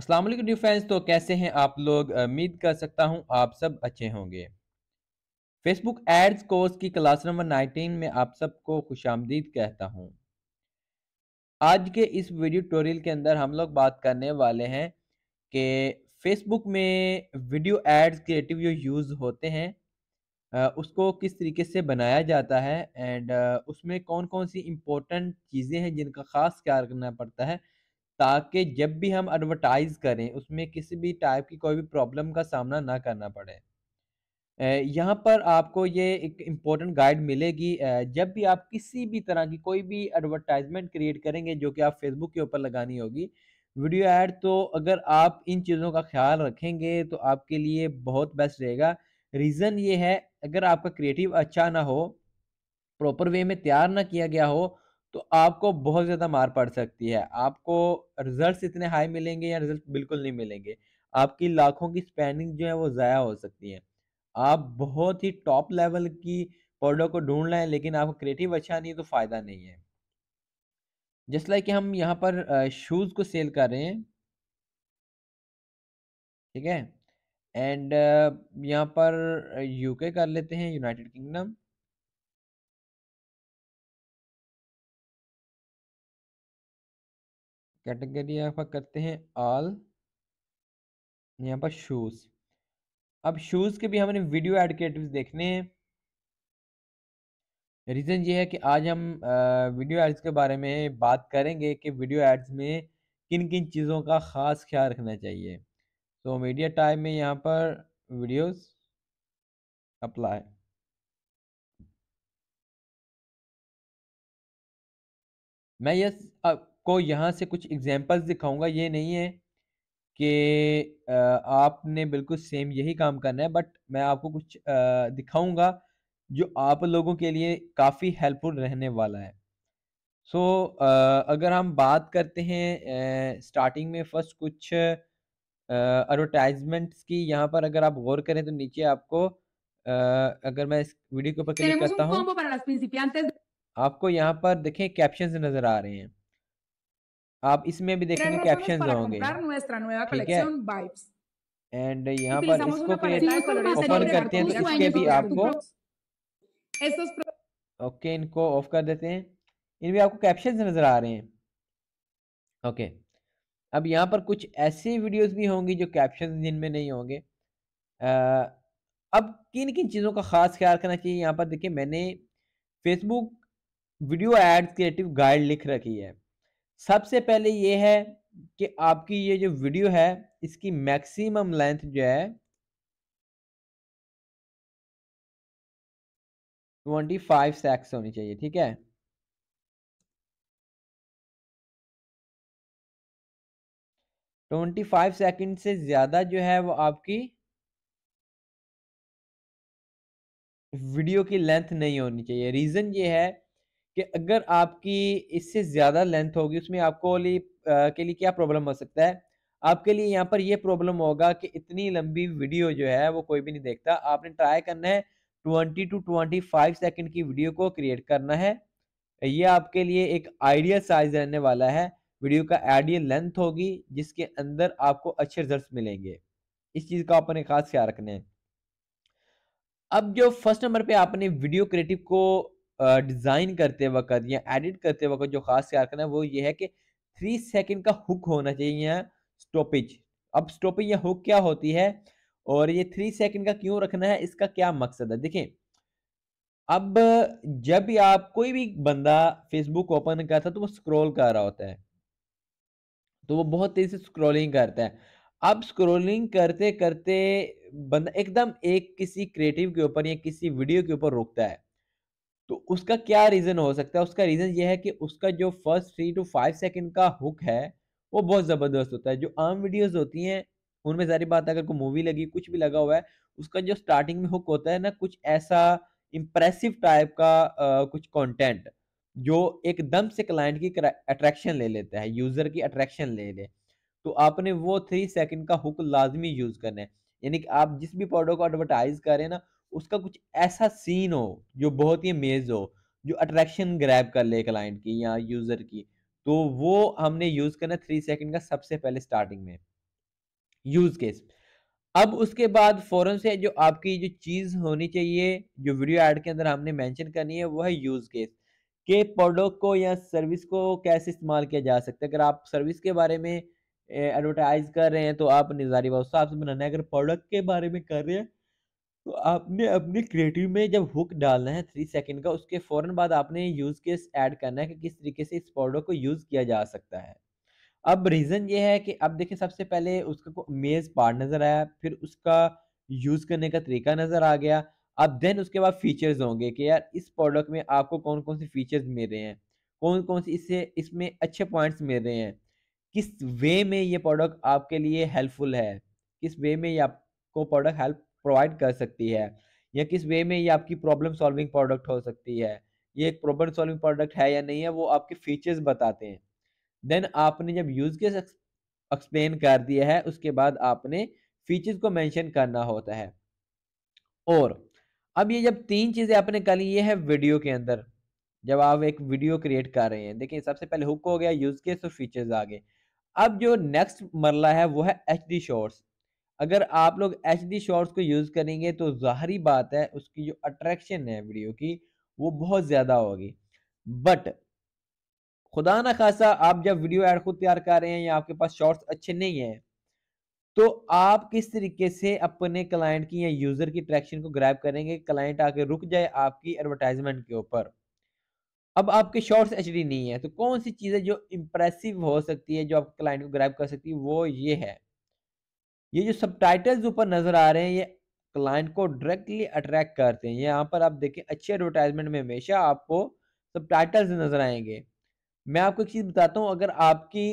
अस्सलाम वालेकुम dear friends तो कैसे हैं आप लोग उम्मीद कर सकता हूं आप सब अच्छे होंगे फेसबुक एड्स कोर्स की क्लास नंबर 19 में आप सबको खुश आमदीद कहता हूं आज के इस वीडियो टोरियल के अंदर हम लोग बात करने वाले हैं कि फेसबुक में वीडियो एड्स क्रिएटिव जो यूज़ होते हैं उसको किस तरीके से बनाया जाता है एंड उसमें कौन कौन सी इम्पोर्टेंट चीज़ें हैं जिनका ख़ास ख्याल रखना पड़ता है ताकि जब भी हम एडवर्टाइज करें उसमें किसी भी टाइप की कोई भी प्रॉब्लम का सामना ना करना पड़े यहाँ पर आपको ये एक इम्पोर्टेंट गाइड मिलेगी जब भी आप किसी भी तरह की कोई भी एडवर्टाइजमेंट क्रिएट करेंगे जो कि आप फेसबुक के ऊपर लगानी होगी वीडियो ऐड तो अगर आप इन चीज़ों का ख्याल रखेंगे तो आपके लिए बहुत बेस्ट रहेगा रीज़न ये है अगर आपका क्रिएटिव अच्छा ना हो प्रॉपर वे में तैयार ना किया गया हो तो आपको बहुत ज़्यादा मार पड़ सकती है आपको रिजल्ट इतने हाई मिलेंगे या रिजल्ट बिल्कुल नहीं मिलेंगे आपकी लाखों की स्पेंडिंग जो है वो ज़ाया हो सकती है आप बहुत ही टॉप लेवल की प्रोडक्ट को ढूंढ रहे हैं लेकिन आपको क्रिएटिव अच्छा नहीं है तो फ़ायदा नहीं है जिस लाइक हम यहाँ पर शूज़ को सेल कर रहे हैं ठीक है एंड यहाँ पर यूके कर लेते हैं यूनाइटेड किंगडम कैटेगरी यहाँ करते हैं ऑल यहाँ पर शूज़ अब शूज़ के भी हमने वीडियो एड क्रिएटिव देखने हैं रीज़न ये है कि आज हम वीडियो एड्स के बारे में बात करेंगे कि वीडियो एड्स में किन किन चीज़ों का ख़ास ख्याल रखना चाहिए सो मीडिया टाइप में यहाँ पर वीडियोस अप्लाई मैं यस अब आपको यहाँ से कुछ एग्जांपल्स दिखाऊंगा ये नहीं है कि आपने बिल्कुल सेम यही काम करना है बट मैं आपको कुछ दिखाऊंगा जो आप लोगों के लिए काफ़ी हेल्पफुल रहने वाला है सो so, अगर हम बात करते हैं स्टार्टिंग में फर्स्ट कुछ एडवर्टाइजमेंट्स की यहाँ पर अगर आप गौर करें तो नीचे आपको अगर मैं इस वीडियो के ऊपर क्लिक करता हूँ आपको यहाँ पर देखें कैप्शन नज़र आ रहे हैं आप इसमें भी देखेंगे कैप्शन होंगे ठीक है एंड यहाँ पर इसको ओपन करते हैं तो इसके भी आपको ओके इनको ऑफ कर देते हैं इनमें आपको कैप्शन नजर आ रहे हैं ओके अब यहाँ पर कुछ ऐसी वीडियोस भी होंगी जो कैप्शन जिनमें नहीं होंगे अब किन किन चीज़ों का ख़ास ख्याल करना चाहिए यहाँ पर देखिए मैंने Facebook video ads creative guide लिख रखी है सबसे पहले ये है कि आपकी ये जो वीडियो है इसकी मैक्सिमम लेंथ जो है ट्वेंटी फाइव सेक्स होनी चाहिए ठीक है ट्वेंटी फाइव सेकेंड से ज़्यादा जो है वो आपकी वीडियो की लेंथ नहीं होनी चाहिए रीज़न ये है कि अगर आपकी इससे ज़्यादा लेंथ होगी उसमें आपको लिए आ, के लिए क्या प्रॉब्लम हो सकता है आपके लिए यहाँ पर यह प्रॉब्लम होगा कि इतनी लंबी वीडियो जो है वो कोई भी नहीं देखता आपने ट्राई करना है 20 टू 25 सेकेंड की वीडियो को क्रिएट करना है ये आपके लिए एक आइडियल साइज रहने वाला है वीडियो का आइडियल लेंथ होगी जिसके अंदर आपको अच्छे रिजल्ट मिलेंगे इस चीज़ का आपने खास ख्याल रखना है अब जो फर्स्ट नंबर पे आपने वीडियो क्रिएटिव को डिज़ाइन करते वक्त या एडिट करते वक्त जो ख़ास ख्याल करना है वो ये है कि थ्री सेकेंड का हुक होना चाहिए या स्टॉपेज अब स्टॉपेज या हुक क्या होती है और ये थ्री सेकेंड का क्यों रखना है इसका क्या मकसद है देखें अब जब भी आप कोई भी बंदा फेसबुक ओपन करता है तो वो स्क्रॉल कर रहा होता है तो वो बहुत तेज़ी से स्क्रॉलिंग करता है अब स्क्रॉलिंग करते करते बंदा एकदम एक किसी क्रिएटिव के ऊपर या किसी वीडियो के ऊपर रुकता है तो उसका क्या रीज़न हो सकता है उसका रीज़न ये है कि उसका जो first three to five second का हुक है वो बहुत ज़बरदस्त होता है जो आम वीडियोज़ होती हैं उनमें सारी बात अगर कोई मूवी लगी कुछ भी लगा हुआ है उसका जो स्टार्टिंग में हुक होता है ना कुछ ऐसा इम्प्रेसिव टाइप का आ, कुछ कंटेंट जो एकदम से क्लाइंट की अट्रैक्शन ले लेता है यूज़र की अट्रैक्शन ले ले तो आपने वो थ्री सेकंड का हुक लाजमी यूज़ करना है यानी कि आप जिस भी प्रोडक्ट को एडवर्टाइज करें ना उसका कुछ ऐसा सीन हो जो बहुत ही अमेज हो जो अट्रैक्शन ग्रैब कर ले क्लाइंट की या यूज़र की तो वो हमने यूज़ करना थ्री सेकंड का सबसे पहले स्टार्टिंग में यूज़ केस अब उसके बाद फ़ौरन से जो आपकी जो चीज़ होनी चाहिए जो वीडियो एड के अंदर हमने मेंशन करनी है वो है यूज़ केस के प्रोडक्ट को या सर्विस को कैसे इस्तेमाल किया जा सकता है अगर आप सर्विस के बारे में एडवर्टाइज कर रहे हैं तो आप निजारी बादशाह से बनाना है अगर प्रोडक्ट के बारे में कर रहे हैं तो आपने अपने क्रिएटिव में जब हुक डालना है थ्री सेकंड का उसके फ़ौरन बाद आपने यूज़ केस ऐड करना है कि किस तरीके से इस प्रोडक्ट को यूज़ किया जा सकता है अब रीज़न ये है कि अब देखिए सबसे पहले उसका मेज़ पार्ट नज़र आया फिर उसका यूज़ करने का तरीका नज़र आ गया अब देन उसके बाद फीचर्स होंगे कि यार इस प्रोडक्ट में आपको कौन कौन से फीचर्स मिल रहे हैं कौन कौन से इससे इसमें अच्छे पॉइंट्स मिल रहे हैं किस वे में ये प्रोडक्ट आपके लिए हेल्पफुल है किस वे में ये आपको प्रोडक्ट हेल्प प्रोवाइड कर सकती है या किस वे में ये आपकी प्रॉब्लम सॉल्विंग प्रोडक्ट हो सकती है ये एक प्रॉब्लम सॉल्विंग प्रोडक्ट है या नहीं है वो आपके फीचर्स बताते हैं देन आपने जब यूज केस एक्सप्लेन कर दिया है उसके बाद आपने फीचर्स को मेंशन करना होता है और अब ये जब तीन चीज़ें आपने कर ली ये है वीडियो के अंदर जब आप एक वीडियो क्रिएट कर रहे हैं देखिए सबसे पहले हुक हो गया यूज केस और फीचर्स आ गए अब जो नेक्स्ट मरला है वो है एच डी शॉर्ट्स अगर आप लोग एच डी शॉर्ट्स को यूज़ करेंगे तो ज़ाहरी बात है उसकी जो अट्रैक्शन है वीडियो की वो बहुत ज़्यादा होगी बट खुदा ना खासा आप जब वीडियो ऐड खुद तैयार कर रहे हैं या आपके पास शॉर्ट्स अच्छे नहीं हैं तो आप किस तरीके से अपने क्लाइंट की या यूज़र की अट्रैक्शन को ग्रैब करेंगे क्लाइंट आके रुक जाए आपकी एडवर्टाइजमेंट के ऊपर अब आपके शॉर्ट्स एच नहीं है तो कौन सी चीज़ें जो इम्प्रेसिव हो सकती है जो आप क्लाइंट को ग्रैब कर सकती है वो ये है ये जो सब ऊपर नज़र आ रहे हैं ये क्लाइंट को डायरेक्टली अट्रैक्ट करते हैं यहाँ पर आप देखें अच्छे एडवर्टाइजमेंट में हमेशा आपको सब नज़र आएंगे मैं आपको एक चीज़ बताता हूँ अगर आपकी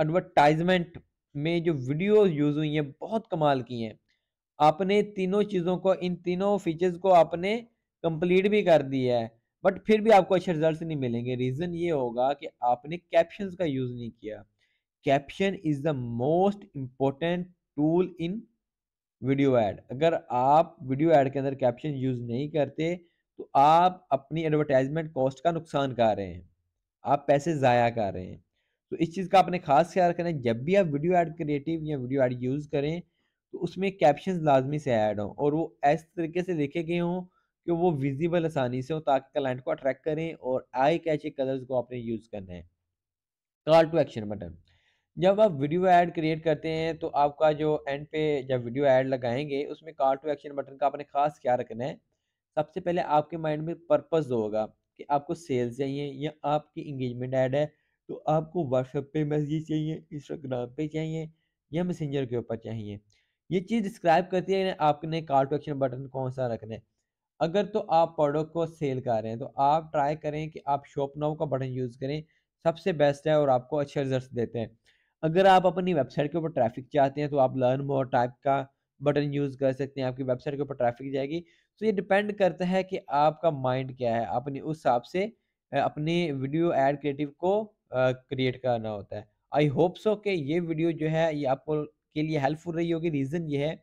एडवर्टाइजमेंट में जो वीडियो यूज़ हुई हैं बहुत कमाल की हैं आपने तीनों चीज़ों को इन तीनों फीचर्स को आपने कंप्लीट भी कर दिया है बट फिर भी आपको अच्छे रिजल्ट नहीं मिलेंगे रीज़न ये होगा कि आपने कैप्शन का यूज़ नहीं किया caption is the most important tool in video ad अगर आप वीडियो एड के अंदर कैप्शन यूज़ नहीं करते तो आप अपनी एडवर्टाइजमेंट कॉस्ट का नुकसान कर रहे हैं आप पैसे ज़ाया कर रहे हैं तो इस चीज़ का आपने खास ख्याल रखना है जब भी आप वीडियो एड क्रिएटिव या वीडियो एड यूज़ करें तो उसमें कैप्शन लाजमी से ऐड हों और वो ऐसे तरीके से लिखे गए हों कि वो विजिबल आसानी से हो ताकि क्लाइंट को अट्रैक्ट करें और आई कैचे कलर्स को आपने यूज़ करना है कॉल टू एक्शन बटन जब आप वीडियो ऐड क्रिएट करते हैं तो आपका जो एंड पे जब वीडियो ऐड लगाएंगे उसमें कॉल टू एक्शन बटन का आपने खास क्या रखना है सबसे पहले आपके माइंड में पर्पज होगा कि आपको सेल्स चाहिए या आपकी इंगेजमेंट ऐड है तो आपको व्हाट्सएप पे मैसेज चाहिए इंस्टाग्राम पे चाहिए या मैसेंजर के ऊपर चाहिए ये चीज़ डिस्क्राइब करती है आपने कॉल टू एक्शन बटन कौन सा रखना है अगर तो आप प्रोडक्ट को सेल कर रहे हैं तो आप ट्राई करें कि आप शॉप नाउ का बटन यूज़ करें सबसे बेस्ट है और आपको अच्छे रिजल्ट देते हैं अगर आप अपनी वेबसाइट के ऊपर ट्रैफिक चाहते हैं तो आप लर्न मोर टाइप का बटन यूज़ कर सकते हैं आपकी वेबसाइट के ऊपर ट्रैफिक जाएगी तो ये डिपेंड करता है कि आपका माइंड क्या है आपने उस हिसाब से अपने वीडियो एड क्रिएटिव को क्रिएट करना होता है आई होप सो कि ये वीडियो जो है ये आपको के लिए हेल्पफुल रही होगी रीज़न ये है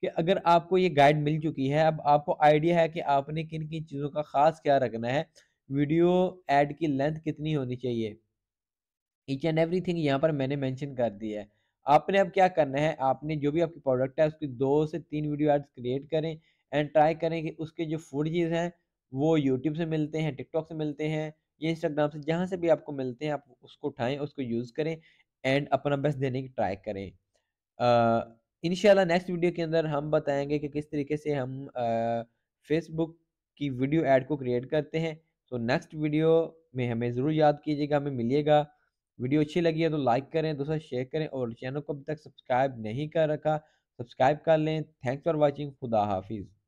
कि अगर आपको ये गाइड मिल चुकी है अब आपको आइडिया है कि आपने किन किन चीज़ों का ख़ास क्या रखना है वीडियो एड की लेंथ कितनी होनी चाहिए ईच एंड एवरी थिंग यहाँ पर मैंने मैंशन कर दिया है आपने अब क्या करना है आपने जो भी आपकी प्रोडक्ट है उसकी दो से तीन वीडियो एड्स क्रिएट करें एंड ट्राई करें कि उसके जो फूड चीज़ हैं वो यूट्यूब से मिलते हैं टिकटॉक से मिलते हैं या इंस्टाग्राम से जहाँ से भी आपको मिलते हैं आप उसको उठाएं उसको यूज़ करें एंड अपना बेस्ट देने की ट्राई करें इन नेक्स्ट वीडियो के अंदर हम बताएंगे कि किस तरीके से हम फेसबुक की वीडियो एड को क्रिएट करते हैं तो नेक्स्ट वीडियो में हमें ज़रूर याद कीजिएगा हमें मिलिएगा वीडियो अच्छी लगी है तो लाइक करें दूसरा शेयर करें और चैनल को अभी तक सब्सक्राइब नहीं कर रखा सब्सक्राइब कर लें थैंक्स फॉर वॉचिंग खुदा हाफिज़